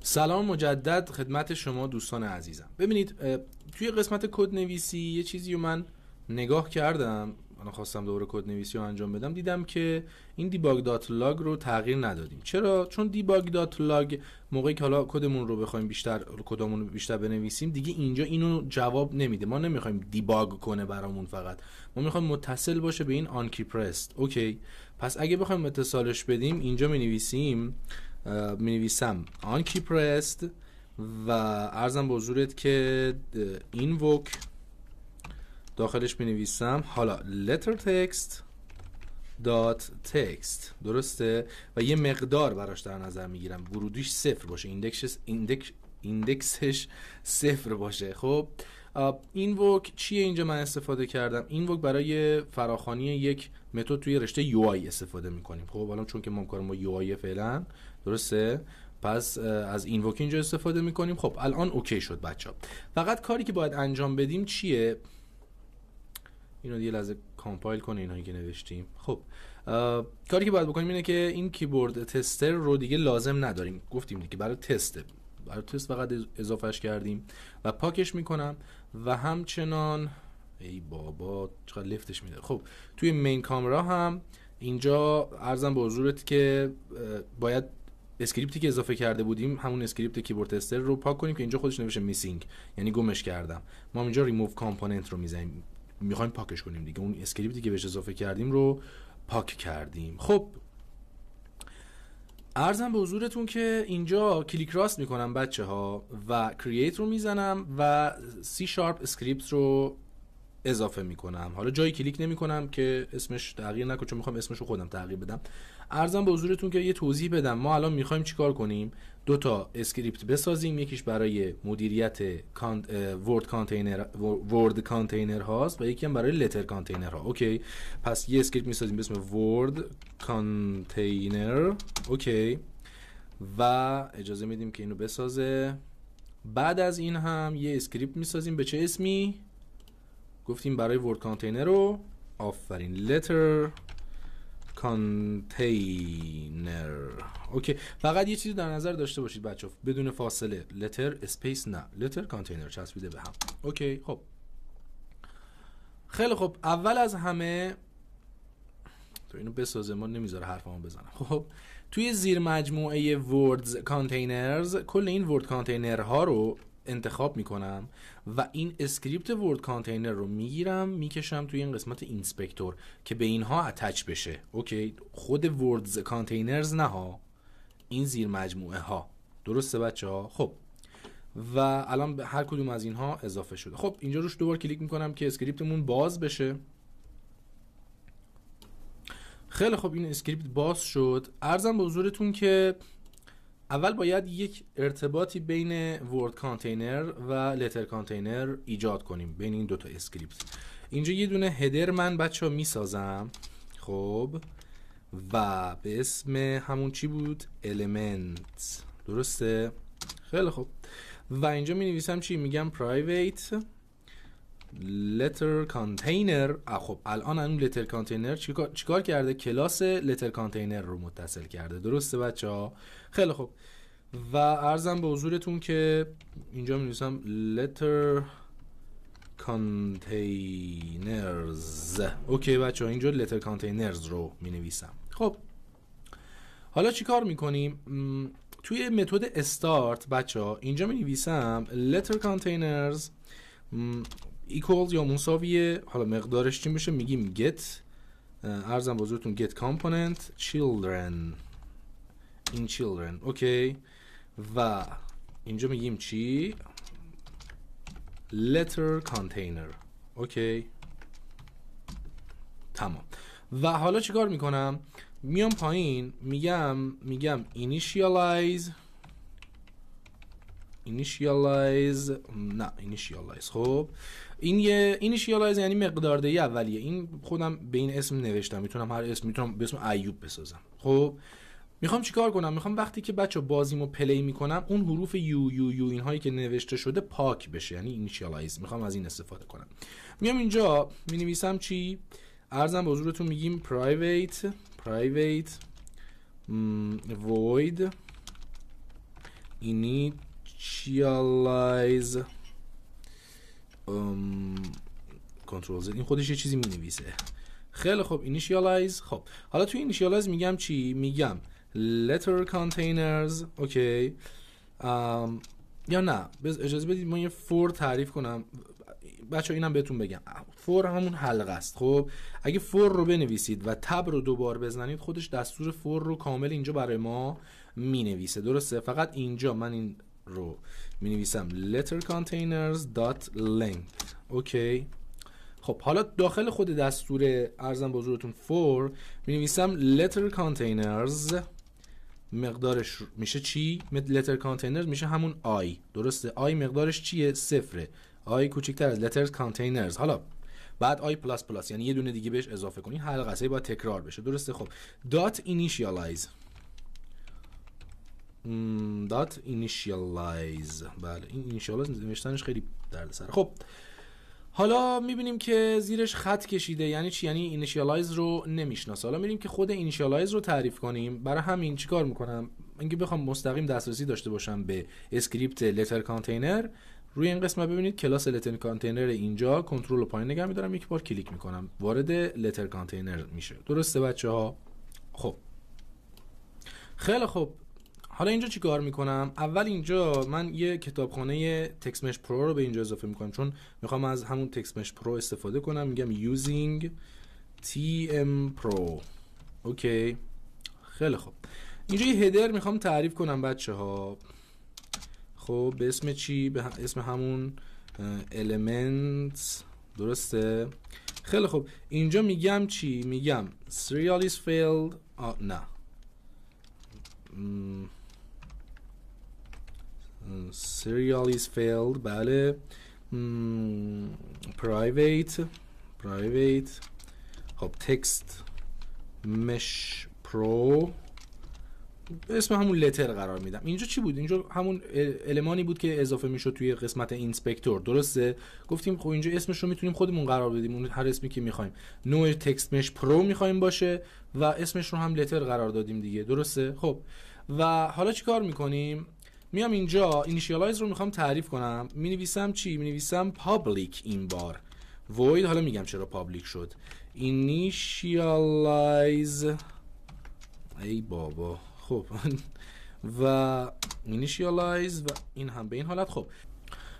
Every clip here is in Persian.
سلام مجدد خدمت شما دوستان عزیزم ببینید توی قسمت کد نویسی یه چیزی رو من نگاه کردم خواستم دوباره کد نویسی رو انجام بدم دیدم که این دیباگ دات لاگ رو تغییر ندادیم چرا چون دیباگ دات لاگ موقعی که حالا کدمون رو بخوایم بیشتر کدمون رو بیشتر بنویسیم دیگه اینجا اینو جواب نمیده ما نمیخوایم دیباگ کنه برامون فقط ما میخوایم متصل باشه به این آنکی پرست اوکی پس اگه بخوایم اتصالش بدیم اینجا می نویسیم می آنکی پرست و عرضم به حضورت که این داخلش می حالا letter text dot text درسته و یه مقدار براش در نظر میگیرم ورودیش صفر باشه ایندکسش ایندکسش صفر باشه خب این وک چیه اینجا من استفاده کردم این وک برای فراخانی یک متد توی رشته یو آی استفاده میکنیم خب حالا چون که ما کارم با یو آی فعلا درسته پس از این وک اینجا استفاده میکنیم خب الان اوکی شد بچه فقط کاری که باید انجام بدیم چیه اینو یه لحظه کامپایل کنه اینایی که نوشتیم خب کاری که باید بکنیم اینه که این کیبورد تستر رو دیگه لازم نداریم گفتیم دیگه برای تست برای تست فقط اضافهش کردیم و پاکش میکنم و همچنان ای بابا چقدر لفتش میده خب توی مین کامرا هم اینجا ارزم به حضورت که باید اسکریپتی که اضافه کرده بودیم همون اسکریپت کیبورد تستر رو پاک کنیم که اینجا خودش نوشته میسینگ یعنی گمش کردم ما اینجا ریموو کامپوننت رو میزنیم میخوایم پاکش کنیم دیگه اون اسکریپتی که بهش اضافه کردیم رو پاک کردیم خب ارزم به حضورتون که اینجا کلیک راست میکنم بچه ها و کرییت رو میزنم و سی شارپ اسکریپت رو اضافه میکنم حالا جایی کلیک نمیکنم که اسمش تغییر نکنه چون میخوام اسمش رو خودم تغییر بدم ارزم به حضورتون که یه توضیح بدم ما الان میخوایم چیکار کنیم دو تا اسکریپت بسازیم یکیش برای مدیریت ورد کانتینر ورد کانتینر هاست و یکی هم برای لتر کانتینر ها اوکی پس یه اسکریپت میسازیم به اسم ورد کانتینر اوکی و اجازه میدیم که اینو بسازه بعد از این هم یه اسکریپت میسازیم به چه اسمی گفتیم برای ورد کانتینر رو آفرین لتر کانتینر اوکی فقط یه چیزی در نظر داشته باشید بچه بدون فاصله لتر اسپیس نه لتر کانتینر چسبیده به هم اوکی خب خیلی خب اول از همه تو اینو بسازه ما نمیذاره حرفمو بزنم خب توی زیر مجموعه وردز کانتینرز کل این ورد کانتینر ها رو انتخاب میکنم و این اسکریپت ورد کانتینر رو میگیرم میکشم توی این قسمت اینسپکتور که به اینها اتچ بشه اوکی خود ورد کانتینرز نه ها این زیر مجموعه ها درسته بچه ها خب و الان به هر کدوم از اینها اضافه شده خب اینجا روش دوبار کلیک میکنم که اسکریپتمون باز بشه خیلی خب این اسکریپت باز شد ارزم به حضورتون که اول باید یک ارتباطی بین ورد کانتینر و لتر کانتینر ایجاد کنیم بین این دوتا اسکریپت اینجا یه دونه هدر من بچه ها میسازم خب و به اسم همون چی بود element درسته خیلی خوب و اینجا می چی میگم private لتر کانتینر خب الان اون لتر کانتینر چیکار, کرده کلاس لتر کانتینر رو متصل کرده درسته بچه ها خیلی خب و ارزم به حضورتون که اینجا می نویسم letter containers اوکی بچه ها اینجا letter کانتینرز رو می نویسم خب حالا چیکار میکنیم توی متد استارت بچه ها اینجا می نویسم letter equals یا مساویه حالا مقدارش چی میشه میگیم get ارزم بزرگتون get component children in children اوکی و اینجا میگیم چی letter container اوکی تمام و حالا چیکار میکنم میام پایین میگم میگم initialize اینیشیالایز نه اینیشیالایز خب این یه اینیشیالایز یعنی مقدار دهی اولیه این خودم به این اسم نوشتم میتونم هر اسم میتونم به اسم ایوب بسازم خب میخوام چیکار کنم میخوام وقتی که بچه بازیمو پلی میکنم اون حروف یو یو یو اینهایی که نوشته شده پاک بشه یعنی اینیشیالایز میخوام از این استفاده کنم میام اینجا مینویسم چی ارزم به حضورتون میگیم private private void init initialize کنترل um, این خودش یه چیزی نویسه خیلی خوب initialize خب حالا توی initialize میگم چی میگم letter containers اوکی um, یا نه اجازه بدید ما یه فور تعریف کنم بچه اینم بهتون بگم فور همون حلقه است خب اگه فور رو بنویسید و تب رو دوبار بزنید خودش دستور فور رو کامل اینجا برای ما نویسه درسته فقط اینجا من این رو می نویسم letter containers dot length اوکی خب حالا داخل خود دستور ارزم بزرگتون حضورتون for می نویسم letter containers مقدارش میشه چی؟ letter containers میشه همون i درسته i مقدارش چیه؟ صفره i کوچکتر از letter containers حالا بعد i یعنی یه دونه دیگه بهش اضافه کنی حلقه قصه باید تکرار بشه درسته خب dot initialize دات mm, اینیشیالایز بله این initialize نوشتنش خیلی دردسر خب حالا میبینیم که زیرش خط کشیده یعنی چی یعنی اینیشیالایز رو نمیشناسه حالا میریم که خود اینیشیالایز رو تعریف کنیم برای همین چیکار میکنم اینکه بخوام مستقیم دسترسی داشته باشم به اسکریپت لتر کانتینر روی این قسمت ببینید کلاس لتر کانتینر اینجا کنترل رو پایین نگه میدارم یک بار کلیک میکنم وارد لتر کانتینر میشه درسته بچه ها خب خیلی خب حالا اینجا چی کار میکنم اول اینجا من یه کتابخانه تکسمش پرو رو به اینجا اضافه میکنم چون میخوام از همون تکسمش پرو استفاده کنم میگم using tm pro اوکی خیلی خوب اینجا یه هدر میخوام تعریف کنم بچه ها خب به اسم چی؟ به اسم همون Elements. درسته خیلی خوب اینجا میگم چی؟ میگم serial is failed آه نه سریال is بله پرایویت پرایویت خب تکست مش پرو اسم همون لتر قرار میدم اینجا چی بود اینجا همون المانی بود که اضافه میشد توی قسمت اینسپکتور درسته گفتیم خب اینجا اسمش رو میتونیم خودمون قرار بدیم اون هر اسمی که میخوایم نوع تکست مش پرو میخوایم باشه و اسمش رو هم لتر قرار دادیم دیگه درسته خب و حالا چی کار میکنیم میام اینجا اینیشیالایز رو میخوام تعریف کنم می نویسم چی می نویسم پابلیک این بار void حالا میگم چرا پابلیک شد اینیشیالایز ای بابا خب و اینیشیالایز و این هم به این حالت خب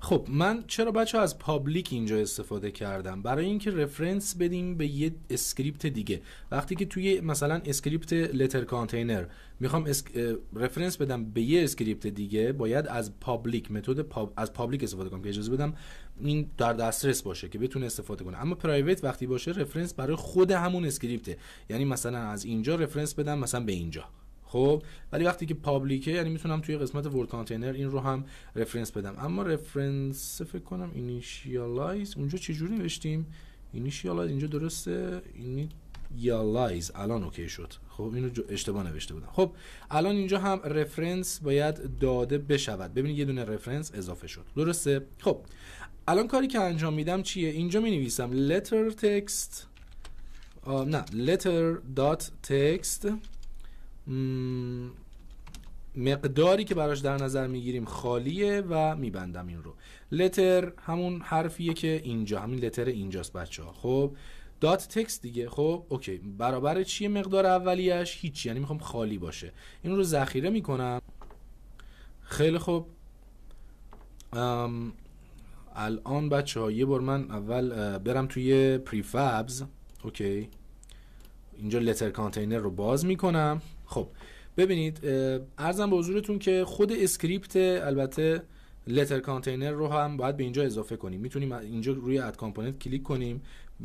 خب من چرا بچه از پابلیک اینجا استفاده کردم برای اینکه رفرنس بدیم به یه اسکریپت دیگه وقتی که توی مثلا اسکریپت لتر کانتینر میخوام رفرنس بدم به یه اسکریپت دیگه باید از پابلیک متد از پابلیک استفاده کنم که اجازه بدم این در دسترس باشه که بتونه استفاده کنه اما پرایوت وقتی باشه رفرنس برای خود همون اسکریپته یعنی مثلا از اینجا رفرنس بدم مثلا به اینجا خب ولی وقتی که پابلیکه یعنی میتونم توی قسمت ورد کانتینر این رو هم رفرنس بدم اما رفرنس فکر کنم اینیشیالایز اونجا چه جوری نوشتیم اینیشیالایز اینجا درسته اینیشیالایز الان اوکی شد خب اینو اشتباه نوشته بودم خب الان اینجا هم رفرنس باید داده بشود ببینید یه دونه رفرنس اضافه شد درسته خب الان کاری که انجام میدم چیه اینجا می نویسم letter text نه letter dot text مقداری که براش در نظر میگیریم خالیه و میبندم این رو لتر همون حرفیه که اینجا همین لتر اینجاست بچه ها خب دات تکست دیگه خب اوکی برابر چیه مقدار اولیش هیچی یعنی میخوام خالی باشه این رو ذخیره میکنم خیلی خوب الان بچه ها یه بار من اول برم توی پریفابز اوکی اینجا لتر کانتینر رو باز میکنم خب ببینید ارزم به حضورتون که خود اسکریپت البته لتر کانتینر رو هم باید به اینجا اضافه کنیم میتونیم اینجا روی اد کامپوننت کلیک کنیم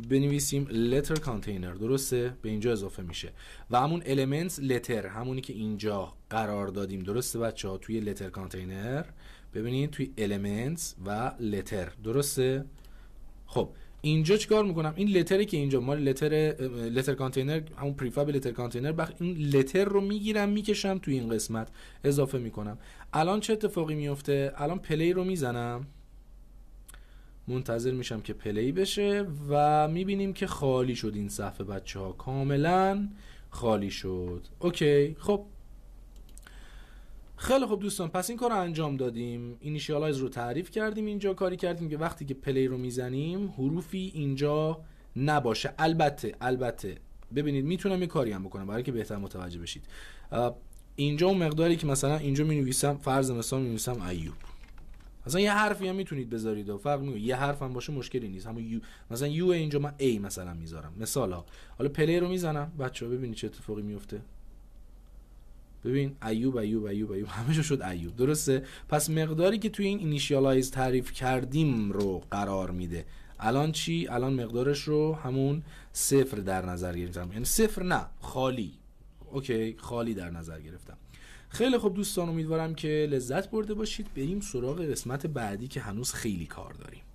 بنویسیم لتر کانتینر درسته به اینجا اضافه میشه و همون elements لتر همونی که اینجا قرار دادیم درسته بچه ها توی لتر کانتینر ببینید توی elements و لتر درسته خب اینجا چیکار میکنم این لتری که اینجا مال لتر لتر کانتینر همون پریفاب لتر کانتینر بخ این لتر رو میگیرم میکشم توی این قسمت اضافه میکنم الان چه اتفاقی میفته الان پلی رو میزنم منتظر میشم که پلی بشه و میبینیم که خالی شد این صفحه بچه ها کاملا خالی شد اوکی خب خیلی خوب دوستان پس این کار رو انجام دادیم اینیشیالایز رو تعریف کردیم اینجا کاری کردیم که وقتی که پلی رو میزنیم حروفی اینجا نباشه البته البته ببینید میتونم یه کاری هم بکنم برای که بهتر متوجه بشید اینجا اون مقداری که مثلا اینجا می فرض مثلا می ایوب مثلا یه حرفی هم میتونید بذارید و فرق یه حرف هم باشه مشکلی نیست همون مثلا یو اینجا من ای مثلا میذارم مثال ها حالا پلی رو میزنم بچه ها ببینید چه اتفاقی میفته ببین ایوب ایوب ایوب ایوب همه شد ایوب درسته پس مقداری که توی این اینیشیالایز تعریف کردیم رو قرار میده الان چی الان مقدارش رو همون صفر در نظر گرفتم یعنی صفر نه خالی اوکی خالی در نظر گرفتم خیلی خوب دوستان امیدوارم که لذت برده باشید بریم سراغ قسمت بعدی که هنوز خیلی کار داریم